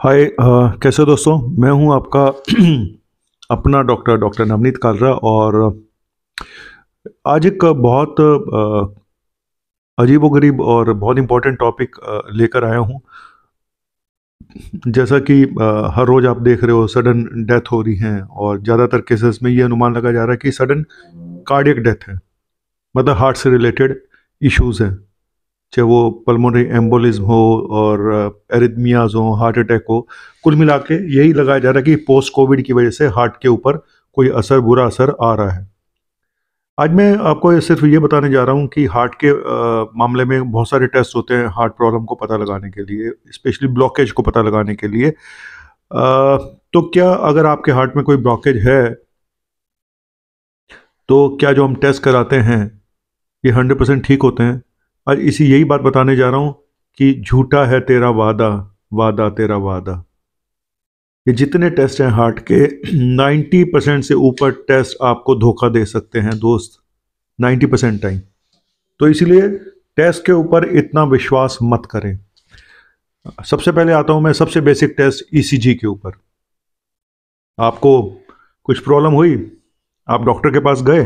हाय uh, कैसे दोस्तों मैं हूं आपका अपना डॉक्टर डॉक्टर नवनीत कालरा और uh, आज एक बहुत uh, अजीबोगरीब और बहुत इम्पोर्टेंट टॉपिक लेकर आया हूं जैसा कि हर रोज़ आप देख रहे हो सडन डेथ हो रही हैं और ज़्यादातर केसेस में ये अनुमान लगा जा रहा है कि सडन कार्डियक डेथ है मतलब हार्ट से रिलेटेड इश्यूज़ हैं चाहे वो पल्मोनरी एम्बोलिज्म हो और एरिदमियाज हो हार्ट अटैक हो कुल मिला के यही लगाया जा रहा है कि पोस्ट कोविड की वजह से हार्ट के ऊपर कोई असर बुरा असर आ रहा है आज मैं आपको सिर्फ ये बताने जा रहा हूँ कि हार्ट के आ, मामले में बहुत सारे टेस्ट होते हैं हार्ट प्रॉब्लम को पता लगाने के लिए स्पेशली ब्लॉकेज को पता लगाने के लिए आ, तो क्या अगर आपके हार्ट में कोई ब्लॉकेज है तो क्या जो हम टेस्ट कराते हैं ये हंड्रेड परसेंट ठीक होते हैं आज इसी यही बात बताने जा रहा हूँ कि झूठा है तेरा वादा वादा तेरा वादा ये जितने टेस्ट हैं हार्ट के नाइन्टी परसेंट से ऊपर टेस्ट आपको धोखा दे सकते हैं दोस्त नाइन्टी परसेंट टाइम तो इसीलिए टेस्ट के ऊपर इतना विश्वास मत करें सबसे पहले आता हूं मैं सबसे बेसिक टेस्ट ईसीजी के ऊपर आपको कुछ प्रॉब्लम हुई आप डॉक्टर के पास गए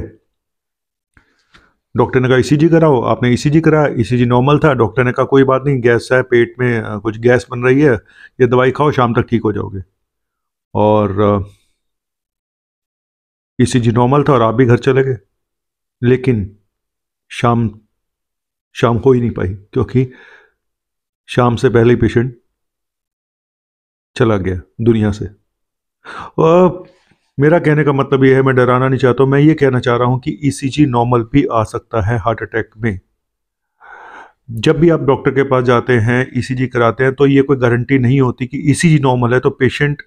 डॉक्टर ने कहा ई e कराओ आपने ई कराया ई नॉर्मल था डॉक्टर ने कहा कोई बात नहीं गैस है पेट में कुछ गैस बन रही है ये दवाई खाओ शाम तक ठीक हो जाओगे और ईसीजी नॉर्मल e था और आप भी घर चले गए लेकिन शाम शाम हो ही नहीं पाई क्योंकि शाम से पहले पेशेंट चला गया दुनिया से और मेरा कहने का मतलब यह है मैं डराना नहीं चाहता मैं ये कहना चाह रहा हूँ कि ईसीजी e नॉर्मल भी आ सकता है हार्ट अटैक में जब भी आप डॉक्टर के पास जाते हैं ईसीजी e कराते हैं तो ये कोई गारंटी नहीं होती कि ईसीजी e नॉर्मल है तो पेशेंट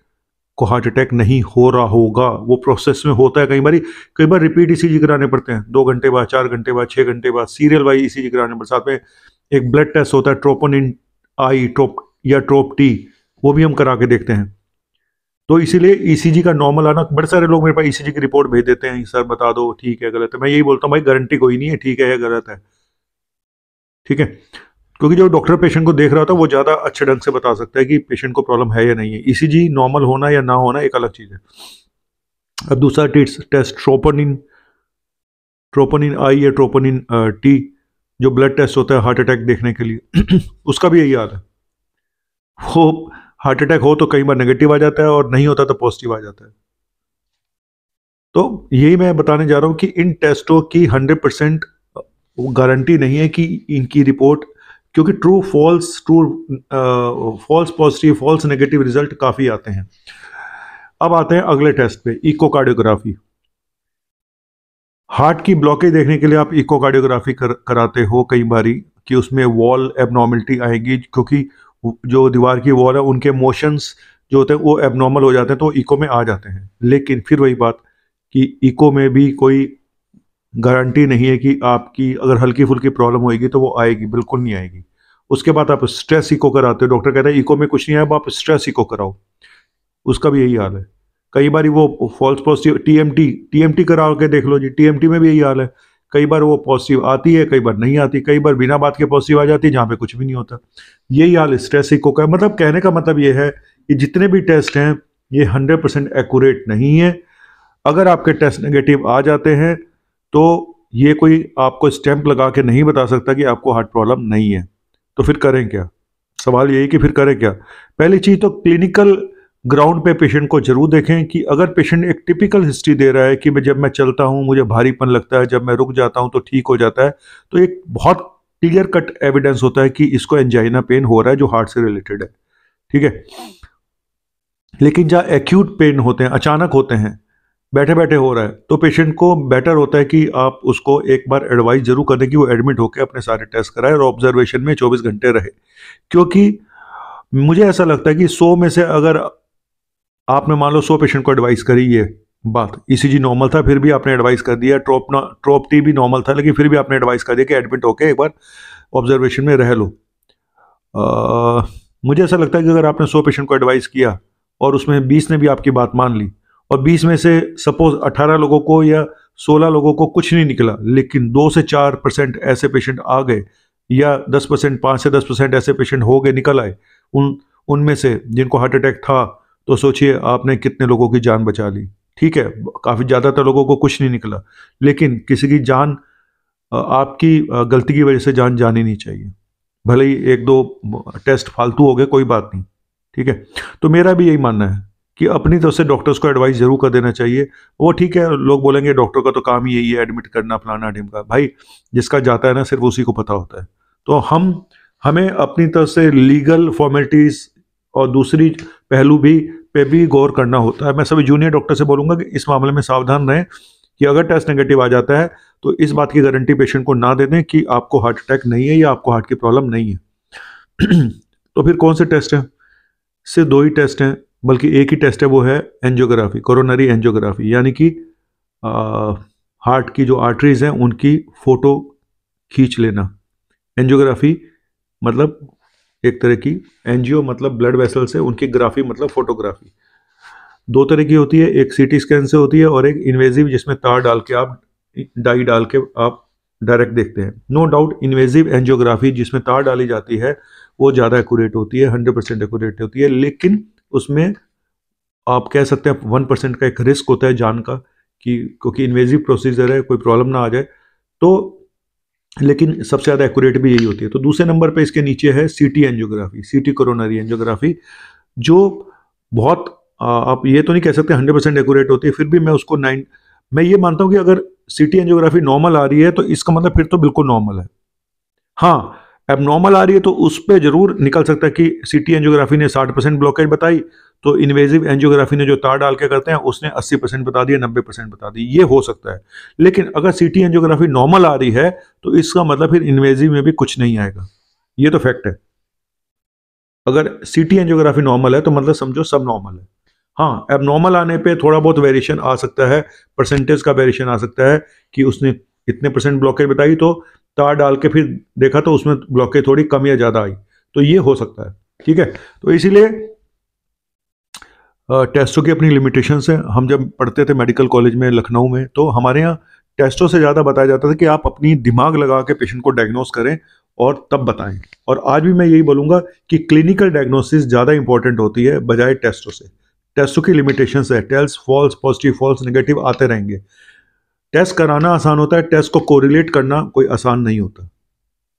को हार्ट अटैक नहीं हो रहा होगा वो प्रोसेस में होता है कई बार कई बार रिपीट ईसीजी कराने पड़ते हैं दो घंटे बाद चार घंटे बाद छः घंटे बाद सीरियल वाइज ईसीजी कराने पड़ते साथ में एक ब्लड टेस्ट होता है ट्रोपन इन आई ट्रोप या ट्रोप टी वो भी हम करा के देखते हैं तो इसीलिए ईसीजी e का नॉर्मल आना बड़े सारे लोग मेरे पास ईसीजी e की रिपोर्ट भेज देते हैं सर बता दो ठीक है गलत है मैं यही बोलता हूँ भाई गारंटी कोई नहीं है ठीक है या गलत है ठीक है क्योंकि जो डॉक्टर पेशेंट को देख रहा था वो ज़्यादा अच्छे ढंग से बता सकता है कि पेशेंट को प्रॉब्लम है या नहीं है ई e नॉर्मल होना या ना होना एक अलग चीज़ है अब दूसरा टेस्ट ट्रोपोनिन ट्रोपोनिन आई या ट्रोपोनिन टी जो ब्लड टेस्ट होता है हार्ट अटैक देखने के लिए उसका भी यही हाल है वो हार्ट अटैक हो तो कई बार नेगेटिव आ जाता है और नहीं होता तो पॉजिटिव आ जाता है तो यही मैं बताने जा रहा हूं कि इन टेस्टों की 100 परसेंट गारंटी नहीं है कि इनकी रिपोर्ट क्योंकि true false true false positive false negative result काफ़ी आते हैं अब आते हैं अगले टेस्ट पे इकोकार्डियोग्राफी हार्ट की ब्लॉकेज देखने के लिए आप इकोकार्डियोग्राफी कर, कराते हो कई बारी कि उसमें वॉल एबनॉर्मलिटी आएगी क्योंकि जो दीवार की वॉल है उनके मोशंस जो होते हैं वो एबनॉर्मल हो जाते हैं तो इको में आ जाते हैं लेकिन फिर वही बात कि इको में भी कोई गारंटी नहीं है कि आपकी अगर हल्की फुल्की प्रॉब्लम होएगी तो वो आएगी बिल्कुल नहीं आएगी उसके बाद आप स्ट्रेस इको कराते हो डॉक्टर कहते हैं इको में कुछ नहीं है अब आप स्ट्रेस इको कराओ उसका भी यही हाल है कई बार वो फॉल्स पॉजिटिव टीएमटी टीएमटी करा के देख लो जी टीएमटी में भी यही हाल है कई बार वो पॉजिटिव आती है कई बार नहीं आती कई बार बिना बात के पॉजिटिव आ जाती है जहाँ पे कुछ भी नहीं होता यही हाल स्ट्रेस इको का मतलब कहने का मतलब ये है कि जितने भी टेस्ट हैं ये हंड्रेड परसेंट एकूरेट नहीं है अगर आपके टेस्ट नेगेटिव आ जाते हैं तो ये कोई आपको स्टैंप लगा के नहीं बता सकता कि आपको हार्ट प्रॉब्लम नहीं है तो फिर करें क्या सवाल यही कि फिर करें क्या पहली चीज़ तो क्लिनिकल ग्राउंड पे पेशेंट को जरूर देखें कि अगर पेशेंट एक टिपिकल हिस्ट्री दे रहा है कि मैं जब मैं चलता हूँ मुझे भारीपन लगता है जब मैं रुक जाता हूँ तो ठीक हो जाता है तो एक बहुत क्लियर कट एविडेंस होता है कि इसको एंजाइना पेन हो रहा है जो हार्ट से रिलेटेड है ठीक है लेकिन जहाँ एक्यूट पेन होते हैं अचानक होते हैं बैठे बैठे हो रहा है तो पेशेंट को बेटर होता है कि आप उसको एक बार एडवाइस जरूर कर दें कि वो एडमिट होकर अपने सारे टेस्ट कराए और ऑब्जर्वेशन में 24 घंटे रहे क्योंकि मुझे ऐसा लगता है कि 100 में से अगर आपने मान लो सौ पेशेंट को एडवाइस करी ये बात ईसीजी e नॉर्मल था फिर भी आपने एडवाइस कर दिया ट्रोप ट्रोप टी भी नॉर्मल था लेकिन फिर भी आपने एडवाइस कर दिया कि एडमिट होके एक बार ऑब्जर्वेशन में रह लो आ, मुझे ऐसा लगता है कि अगर आपने सौ पेशेंट को एडवाइस किया और उसमें बीस ने भी आपकी बात मान ली और बीस में से सपोज अठारह लोगों को या सोलह लोगों को कुछ नहीं निकला लेकिन दो से चार परसेंट ऐसे पेशेंट आ गए या दस परसेंट पाँच से दस परसेंट ऐसे पेशेंट हो गए निकल आए उन उनमें से जिनको हार्ट अटैक था तो सोचिए आपने कितने लोगों की जान बचा ली ठीक है काफ़ी ज़्यादातर लोगों को कुछ नहीं निकला लेकिन किसी की जान आपकी गलती की वजह से जान जानी नहीं चाहिए भले ही एक दो टेस्ट फालतू हो गए कोई बात नहीं ठीक है तो मेरा भी यही मानना है कि अपनी तरफ से डॉक्टर्स को एडवाइस ज़रूर कर देना चाहिए वो ठीक है लोग बोलेंगे डॉक्टर का तो काम ही यही है एडमिट करना फलाना ढिमका भाई जिसका जाता है ना सिर्फ उसी को पता होता है तो हम हमें अपनी तरफ से लीगल फॉर्मेलिटीज़ और दूसरी पहलू भी पे भी गौर करना होता है मैं सभी जूनियर डॉक्टर से बोलूँगा कि इस मामले में सावधान रहें कि अगर टेस्ट नेगेटिव आ जाता है तो इस बात की गारंटी पेशेंट को ना दे दें कि आपको हार्ट अटैक नहीं है या आपको हार्ट की प्रॉब्लम नहीं है तो फिर कौन से टेस्ट हैं सिर्फ दो ही टेस्ट हैं बल्कि एक ही टेस्ट है वो है एंजियोग्राफी कोरोनरी एंजियोग्राफी यानी कि हार्ट की जो आर्टरीज हैं उनकी फ़ोटो खींच लेना एंजियोग्राफी मतलब एक तरह की एनजीओ मतलब ब्लड वेसल्स है उनकी ग्राफी मतलब फोटोग्राफी दो तरह की होती है एक सीटी स्कैन से होती है और एक इन्वेजिव जिसमें तार डाल के आप डाई डाल के आप डायरेक्ट देखते हैं नो डाउट इन्वेजिव एनजियोग्राफी जिसमें तार डाली जाती है वो ज़्यादा एकूरेट होती है हंड्रेड परसेंट एकूरेट होती है लेकिन उसमें आप कह सकते हैं वन परसेंट का एक रिस्क होता है जान का कि क्योंकि इन्वेजिव प्रोसीजर है कोई प्रॉब्लम ना आ जाए तो लेकिन सबसे ज़्यादा एक्यूरेट भी यही होती है तो दूसरे नंबर पे इसके नीचे है सीटी एंजियोग्राफी सीटी कोरोनरी एंजियोग्राफी जो बहुत आप ये तो नहीं कह सकते हंड्रेड परसेंट एक्यूरेट होती है फिर भी मैं उसको नाइन मैं ये मानता हूँ कि अगर सीटी एंजियोग्राफी नॉर्मल आ रही है तो इसका मतलब फिर तो बिल्कुल नॉर्मल है हाँ एब नॉर्मल आ रही है तो उस पर जरूर निकल सकता है कि सीटी एंजियोग्राफी ने साठ परसेंट ब्लॉकेज बताई तो इन्वेजिव एंजियोग्राफी ने जो तार डाल के करते हैं उसने 80 परसेंट बता दिया 90 परसेंट बता दी ये हो सकता है लेकिन अगर टी एंजियोग्राफी नॉर्मल आ रही है तो इसका मतलब फिर इन्वेजिव में भी कुछ नहीं आएगा ये तो फैक्ट है अगर टी एंजियोग्राफी नॉर्मल है तो मतलब समझो सब नॉर्मल है हाँ अब नॉर्मल आने पर थोड़ा बहुत वेरिएशन आ सकता है परसेंटेज का वेरिएशन आ सकता है कि उसने इतने परसेंट ब्लॉकेज बताई तो तार डाल के फिर देखा तो उसमें ब्लॉकेज थोड़ी कम या ज़्यादा आई तो ये हो सकता है ठीक है तो इसीलिए टेस्टों की अपनी लिमिटेशंस हैं हम जब पढ़ते थे मेडिकल कॉलेज में लखनऊ में तो हमारे यहाँ टेस्टों से ज़्यादा बताया जाता था कि आप अपनी दिमाग लगा के पेशेंट को डायग्नोस करें और तब बताएं और आज भी मैं यही बोलूँगा कि क्लिनिकल डायग्नोसिस ज़्यादा इंपॉर्टेंट होती है बजाय टेस्टों से टेस्टों की लिमिटेशंस है टेल्स फॉल्स पॉजिटिव फॉल्स नेगेटिव आते रहेंगे टेस्ट कराना आसान होता है टेस्ट को कोरिलेट करना कोई आसान नहीं होता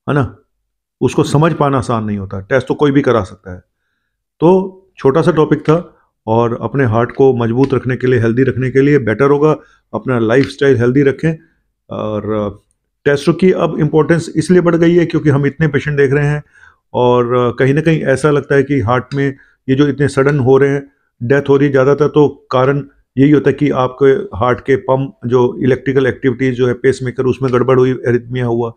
है ना उसको समझ पाना आसान नहीं होता टेस्ट तो कोई भी करा सकता है तो छोटा सा टॉपिक था और अपने हार्ट को मजबूत रखने के लिए हेल्दी रखने के लिए बेटर होगा अपना लाइफ स्टाइल हेल्दी रखें और टेस्टों uh, की अब इम्पोर्टेंस इसलिए बढ़ गई है क्योंकि हम इतने पेशेंट देख रहे हैं और uh, कहीं ना कहीं ऐसा लगता है कि हार्ट में ये जो इतने सडन हो रहे हैं डेथ हो रही है ज़्यादातर तो कारण यही होता है कि आपके हार्ट के पम्प जो इलेक्ट्रिकल एक्टिविटीज़ जो है पेस मेकर उसमें गड़बड़ हुई एरिथमिया हुआ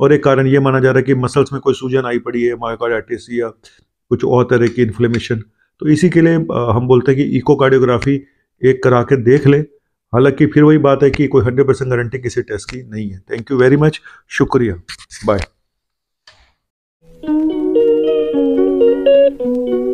और एक कारण ये माना जा रहा है कि मसल्स में कोई सूजन आई पड़ी है मायोकार्डाइटिस या कुछ और तरह की इन्फ्लेमेशन तो इसी के लिए हम बोलते हैं कि इकोकार्डियोग्राफी एक करा के देख लें हालांकि फिर वही बात है कि कोई हंड्रेड परसेंट गारंटी किसी टेस्ट की नहीं है थैंक यू वेरी मच शुक्रिया बाय